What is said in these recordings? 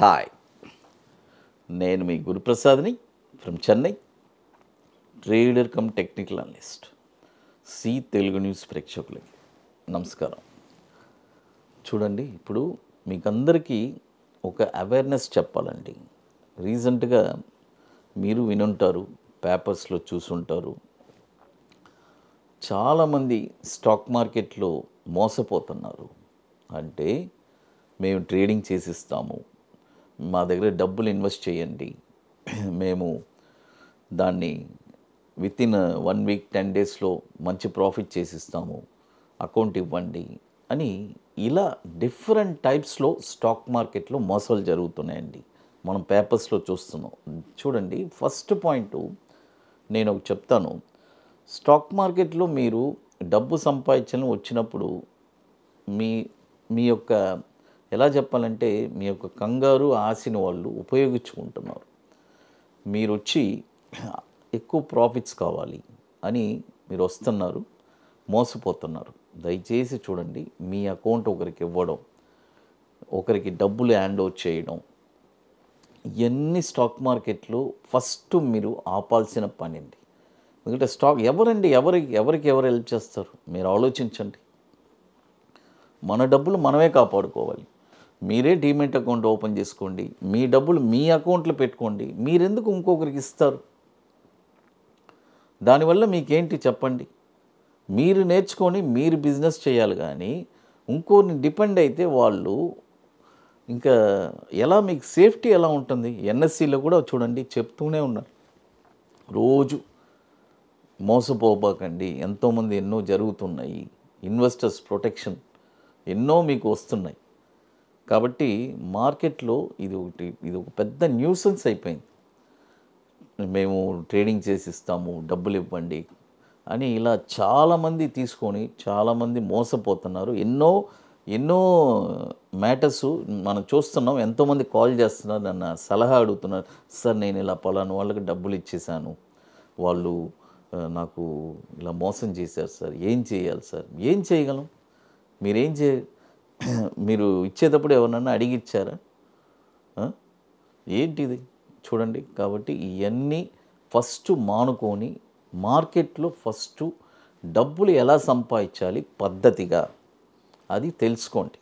hi నేను మీ గురుప్రసాద్ని from Chennai trader cum technical analyst సి తెలుగు న్యూస్ ప్రేక్షకులకి నమస్కారం చూడండి ఇప్పుడు మీకందరికీ ఒక అవేర్నెస్ చెప్పాలండి రీసెంట్గా మీరు వినుంటారు పేపర్స్లో చూసుంటారు చాలామంది స్టాక్ మార్కెట్లో మోసపోతున్నారు అంటే మేము ట్రేడింగ్ చేసిస్తాము మా దగ్గర డబ్బులు ఇన్వెస్ట్ చేయండి మేము దాన్ని within one week ten డేస్లో మంచి ప్రాఫిట్ చేసిస్తాము అకౌంట్ ఇవ్వండి అని ఇలా డిఫరెంట్ టైప్స్లో స్టాక్ మార్కెట్లో మోసాలు జరుగుతున్నాయండి మనం పేపర్స్లో చూస్తున్నాం చూడండి ఫస్ట్ పాయింట్ నేను ఒక చెప్తాను స్టాక్ మార్కెట్లో మీరు డబ్బు సంపాదించడం వచ్చినప్పుడు మీ మీ యొక్క ఎలా చెప్పాలంటే మీ యొక్క కంగారు ఆశని వాళ్ళు ఉపయోగించుకుంటున్నారు మీరు వచ్చి ఎక్కువ ప్రాఫిట్స్ కావాలి అని మీరు వస్తున్నారు మోసపోతున్నారు దయచేసి చూడండి మీ అకౌంట్ ఒకరికి ఇవ్వడం ఒకరికి డబ్బులు హ్యాండ్ ఓవర్ చేయడం ఎన్ని స్టాక్ మార్కెట్లో ఫస్ట్ మీరు ఆపాల్సిన పని అండి ఎందుకంటే స్టాక్ ఎవరండి ఎవరికి ఎవరికి ఎవరు హెల్ప్ చేస్తారు మీరు ఆలోచించండి మన డబ్బులు మనమే కాపాడుకోవాలి మీరే డీమెంట్ అకౌంట్ ఓపెన్ చేసుకోండి మీ డబ్బులు మీ అకౌంట్లో పెట్టుకోండి మీరెందుకు ఇంకొకరికి ఇస్తారు దానివల్ల మీకేంటి చెప్పండి మీరు నేర్చుకొని మీరు బిజినెస్ చేయాలి కానీ ఇంకోరిని డిపెండ్ అయితే వాళ్ళు ఇంకా ఎలా మీకు సేఫ్టీ ఎలా ఉంటుంది ఎన్ఎస్సీలో కూడా చూడండి చెప్తూనే ఉన్నారు రోజు మోసపోబాకండి ఎంతోమంది ఎన్నో జరుగుతున్నాయి ఇన్వెస్టర్స్ ప్రొటెక్షన్ ఎన్నో మీకు వస్తున్నాయి కాబట్టి మార్కెట్లో ఇది ఒకటి ఇది ఒక పెద్ద న్యూసెన్స్ అయిపోయింది మేము ట్రేడింగ్ చేసి ఇస్తాము డబ్బులు ఇవ్వండి అని ఇలా చాలామంది తీసుకొని చాలామంది మోసపోతున్నారు ఎన్నో ఎన్నో మ్యాటర్స్ మనం చూస్తున్నాం ఎంతోమంది కాల్ చేస్తున్నారు నన్ను సలహా అడుగుతున్నారు సార్ నేను ఇలా పలాను వాళ్ళకి డబ్బులు ఇచ్చేసాను వాళ్ళు నాకు ఇలా మోసం చేశారు సార్ ఏం చేయాలి సార్ ఏం చేయగలం మీరేం చే మీరు ఇచ్చేటప్పుడు ఎవరన్నా అడిగి ఇచ్చారా ఏంటిది చూడండి కాబట్టి ఇవన్నీ ఫస్ట్ మానుకొని మార్కెట్లో ఫస్ట్ డబ్బులు ఎలా సంపాదించాలి పద్ధతిగా అది తెలుసుకోండి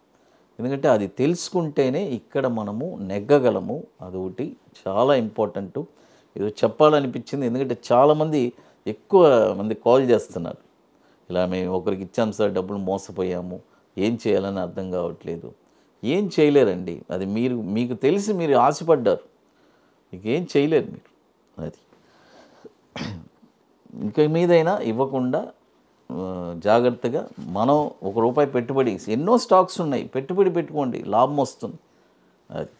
ఎందుకంటే అది తెలుసుకుంటేనే ఇక్కడ మనము నెగ్గగలము అదొకటి చాలా ఇంపార్టెంట్ ఏదో చెప్పాలనిపించింది ఎందుకంటే చాలామంది ఎక్కువ మంది కాల్ చేస్తున్నారు ఇలా మేము ఒకరికి ఇచ్చాము సార్ డబ్బులు మోసపోయాము ఏం చేయాలని అర్థం కావట్లేదు ఏం చేయలేరండి అది మీరు మీకు తెలిసి మీరు ఆశపడ్డారు మీకు ఏం చేయలేరు మీరు అది ఇంక మీదైనా ఇవ్వకుండా జాగ్రత్తగా మనం ఒక రూపాయి పెట్టుబడి ఎన్నో స్టాక్స్ ఉన్నాయి పెట్టుబడి పెట్టుకోండి లాభం వస్తుంది అది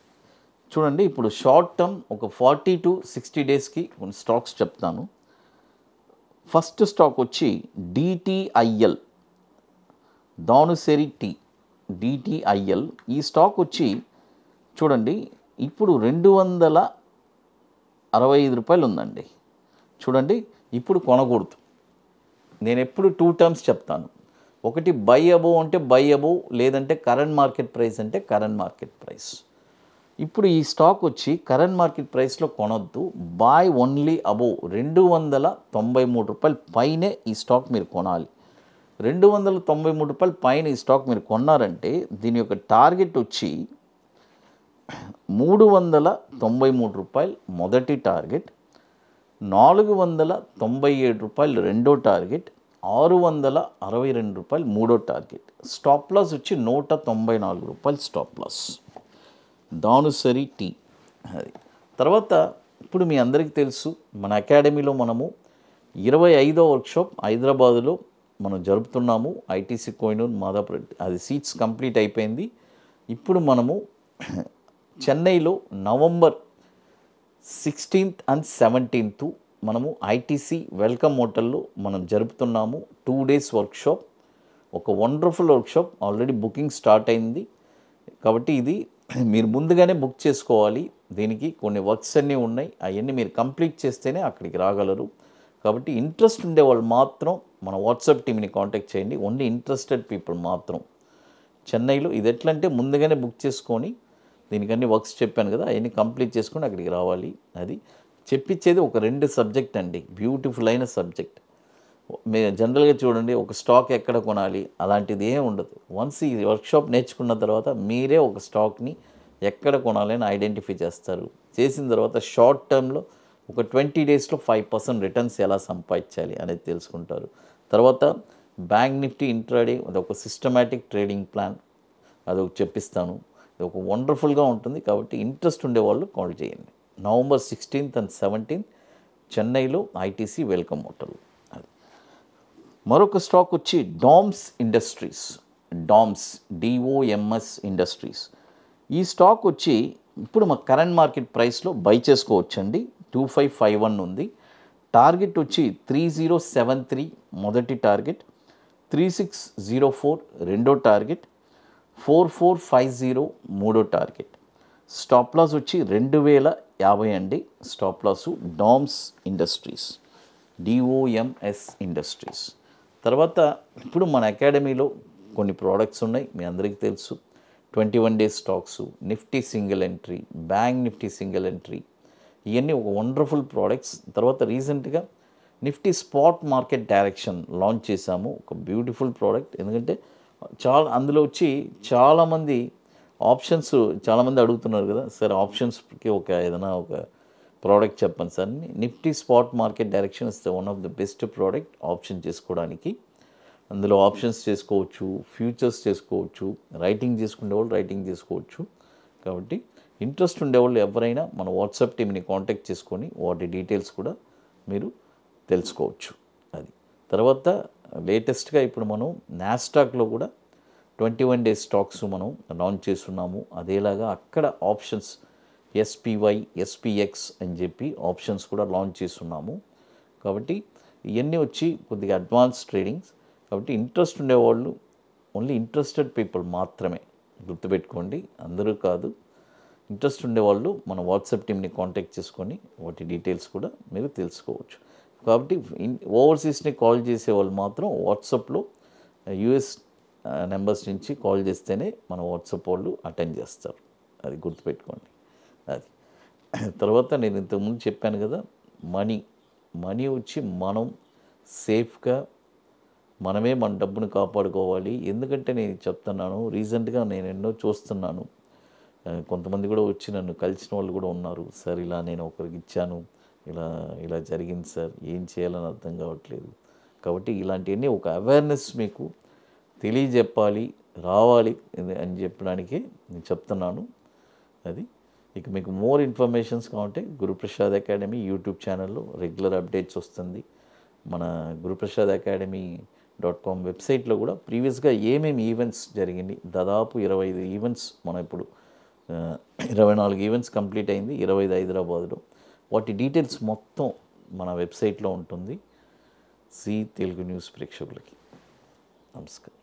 చూడండి ఇప్పుడు షార్ట్ టర్మ్ ఒక ఫార్టీ టు సిక్స్టీ డేస్కి కొన్ని స్టాక్స్ చెప్తాను ఫస్ట్ స్టాక్ వచ్చి డిటిఐఎల్ దానుసెరి టీ డిటిఐఎల్ ఈ స్టాక్ వచ్చి చూడండి ఇప్పుడు రెండు వందల అరవై ఐదు రూపాయలు ఉందండి చూడండి ఇప్పుడు కొనకూడదు నేను ఎప్పుడు టూ టర్మ్స్ చెప్తాను ఒకటి బై అబోవ్ అంటే బై అబోవ్ లేదంటే కరెంట్ మార్కెట్ ప్రైస్ అంటే కరెంట్ మార్కెట్ ప్రైస్ ఇప్పుడు ఈ స్టాక్ వచ్చి కరెంట్ మార్కెట్ ప్రైస్లో కొనొద్దు బాయ్ ఓన్లీ అబోవ్ రెండు వందల తొంభై మూడు రూపాయలు పైనే ఈ స్టాక్ మీరు కొనాలి రెండు వందల తొంభై మూడు రూపాయలు పైన ఈ స్టాక్ మీరు కొన్నారంటే దీని యొక్క టార్గెట్ వచ్చి మూడు వందల తొంభై మూడు రూపాయలు మొదటి టార్గెట్ నాలుగు వందల తొంభై ఏడు రూపాయలు రెండో టార్గెట్ ఆరు వందల అరవై రెండు రూపాయలు మూడో టార్గెట్ స్టాప్ లాస్ వచ్చి నూట తొంభై నాలుగు రూపాయలు స్టాప్ లాస్ దానుసరి టీ అది తర్వాత ఇప్పుడు మీ అందరికీ తెలుసు మన అకాడమీలో మనము ఇరవై ఐదో వర్క్షాప్ హైదరాబాదులో మనం జరుపుతున్నాము ఐటీసీ కోయినూరు మాదాపురం అది సీట్స్ కంప్లీట్ అయిపోయింది ఇప్పుడు మనము చెన్నైలో నవంబర్ సిక్స్టీన్త్ అండ్ సెవెంటీన్త్ మనము ఐటీసీ వెల్కమ్ హోటల్లో మనం జరుపుతున్నాము టూ డేస్ వర్క్షాప్ ఒక wonderful workshop already booking start అయింది కాబట్టి ఇది మీరు ముందుగానే బుక్ చేసుకోవాలి దీనికి కొన్ని వర్క్స్ అన్నీ ఉన్నాయి అవన్నీ మీరు కంప్లీట్ చేస్తేనే అక్కడికి రాగలరు కాబట్టి ఇంట్రెస్ట్ ఉండే వాళ్ళు మాత్రం మన వాట్సాప్ టీమ్ని కాంటాక్ట్ చేయండి ఓన్లీ ఇంట్రెస్టెడ్ పీపుల్ మాత్రం చెన్నైలో ఇది ఎట్లంటే ముందుగానే బుక్ చేసుకొని దీనికన్నీ వర్క్స్ చెప్పాను కదా అవన్నీ కంప్లీట్ చేసుకొని అక్కడికి రావాలి అది చెప్పించేది ఒక రెండు సబ్జెక్ట్ అండి బ్యూటిఫుల్ అయిన సబ్జెక్ట్ మీ జనరల్గా చూడండి ఒక స్టాక్ ఎక్కడ కొనాలి అలాంటిది ఏం ఉండదు వన్స్ ఈ వర్క్షాప్ నేర్చుకున్న తర్వాత మీరే ఒక స్టాక్ని ఎక్కడ కొనాలని ఐడెంటిఫై చేస్తారు చేసిన తర్వాత షార్ట్ టర్మ్లో ఒక ట్వంటీ డేస్లో ఫైవ్ పర్సెంట్ రిటర్న్స్ ఎలా సంపాదించాలి అనేది తెలుసుకుంటారు తర్వాత బ్యాంక్ నిఫ్టీ ఇంట్రాడే అదొక సిస్టమేటిక్ ట్రేడింగ్ ప్లాన్ అది ఒక చెప్పిస్తాను ఇది ఒక వండర్ఫుల్గా ఉంటుంది కాబట్టి ఇంట్రెస్ట్ ఉండే వాళ్ళు కాల్ చేయండి నవంబర్ సిక్స్టీన్త్ అండ్ సెవెంటీన్త్ చెన్నైలో ఐటీసీ వెల్కమ్ హోటల్ అది మరొక స్టాక్ వచ్చి DOMS industries DOMS D O M S industries ఈ స్టాక్ వచ్చి ఇప్పుడు మా కరెంట్ మార్కెట్ ప్రైస్లో బై చేసుకోవచ్చండి టూ ఫైవ్ ఫైవ్ వన్ ఉంది టార్గెట్ వచ్చి త్రీ జీరో సెవెన్ త్రీ మొదటి target three six zero four రెండో target four four five zero మూడో టార్గెట్ స్టాప్ లాస్ వచ్చి రెండు వేల యాభై అండి stop loss DOMS industries D O M S industries తర్వాత ఇప్పుడు మన అకాడమీలో కొన్ని ప్రోడక్ట్స్ ఉన్నాయి మీ అందరికీ తెలుసు twenty one days stocks Nifty single entry bank Nifty single entry ఇవన్నీ ఒక వండర్ఫుల్ ప్రోడక్ట్స్ తర్వాత రీసెంట్గా Nifty spot market direction launch చేశాము ఒక బ్యూటిఫుల్ ప్రోడక్ట్ ఎందుకంటే చాలా అందులో వచ్చి చాలామంది ఆప్షన్స్ చాలామంది అడుగుతున్నారు కదా సార్ ఆప్షన్స్కి ఒక ఏదైనా ఒక ప్రోడక్ట్ చెప్పండి sir Nifty spot market direction is the one of the best product option చేసుకోవడానికి అందులో ఆప్షన్స్ చేసుకోవచ్చు ఫ్యూచర్స్ చేసుకోవచ్చు రైటింగ్ చేసుకునే వాళ్ళు రైటింగ్ చేసుకోవచ్చు కాబట్టి ఇంట్రెస్ట్ ఉండేవాళ్ళు ఎవరైనా మన వాట్సాప్ టీమ్ని కాంటాక్ట్ చేసుకొని వాటి డీటెయిల్స్ కూడా మీరు తెలుసుకోవచ్చు అది తర్వాత లేటెస్ట్గా ఇప్పుడు మనం నాస్టాక్లో కూడా ట్వంటీ వన్ డేస్ స్టాక్స్ మనం లాంచ్ చేస్తున్నాము అదేలాగా అక్కడ ఆప్షన్స్ ఎస్పీవై ఎస్పీఎక్స్ అని చెప్పి ఆప్షన్స్ కూడా లాంచ్ చేస్తున్నాము కాబట్టి ఇవన్నీ వచ్చి కొద్దిగా అడ్వాన్స్ ట్రేడింగ్స్ కాబట్టి ఇంట్రెస్ట్ ఉండేవాళ్ళు ఓన్లీ ఇంట్రెస్టెడ్ పీపుల్ మాత్రమే గుర్తుపెట్టుకోండి అందరూ కాదు ఇంట్రెస్ట్ ఉండేవాళ్ళు మన వాట్సాప్ టీమ్ని కాంటాక్ట్ చేసుకొని వాటి డీటెయిల్స్ కూడా మీరు తెలుసుకోవచ్చు కాబట్టి ఓవర్సీస్ని కాల్ చేసే వాళ్ళు మాత్రం వాట్సాప్లో యుఎస్ నెంబర్స్ నుంచి కాల్ చేస్తేనే మన వాట్సాప్ వాళ్ళు అటెండ్ చేస్తారు అది గుర్తుపెట్టుకోండి అది తర్వాత నేను ఇంతకుముందు చెప్పాను కదా మనీ మనీ వచ్చి మనం సేఫ్గా మనమే మన డబ్బును కాపాడుకోవాలి ఎందుకంటే నేను చెప్తున్నాను రీసెంట్గా నేను ఎన్నో చూస్తున్నాను కొంతమంది కూడా వచ్చి నన్ను కలిసిన వాళ్ళు కూడా ఉన్నారు సార్ ఇలా నేను ఒకరికి ఇచ్చాను ఇలా ఇలా జరిగింది సార్ ఏం చేయాలని అర్థం కావట్లేదు కాబట్టి ఇలాంటివన్నీ ఒక అవేర్నెస్ మీకు తెలియజెప్పాలి రావాలి అని చెప్పడానికే నేను చెప్తున్నాను అది ఇక మీకు మోర్ ఇన్ఫర్మేషన్స్ కావాలంటే గురుప్రసాద్ అకాడమీ యూట్యూబ్ ఛానల్లో రెగ్యులర్ అప్డేట్స్ వస్తుంది మన గురుప్రసాద్ అకాడమీ డాట్ కామ్ వెబ్సైట్లో కూడా ప్రీవియస్గా ఏమేమి ఈవెంట్స్ జరిగింది దాదాపు ఇరవై ఐదు ఈవెంట్స్ మనం ఇప్పుడు ఇరవై నాలుగు ఈవెంట్స్ కంప్లీట్ అయింది ఇరవై ఐదు హైదరాబాదులో వాటి డీటెయిల్స్ మొత్తం మన వెబ్సైట్లో ఉంటుంది సి తెలుగు న్యూస్ ప్రేక్షకులకి నమస్కారం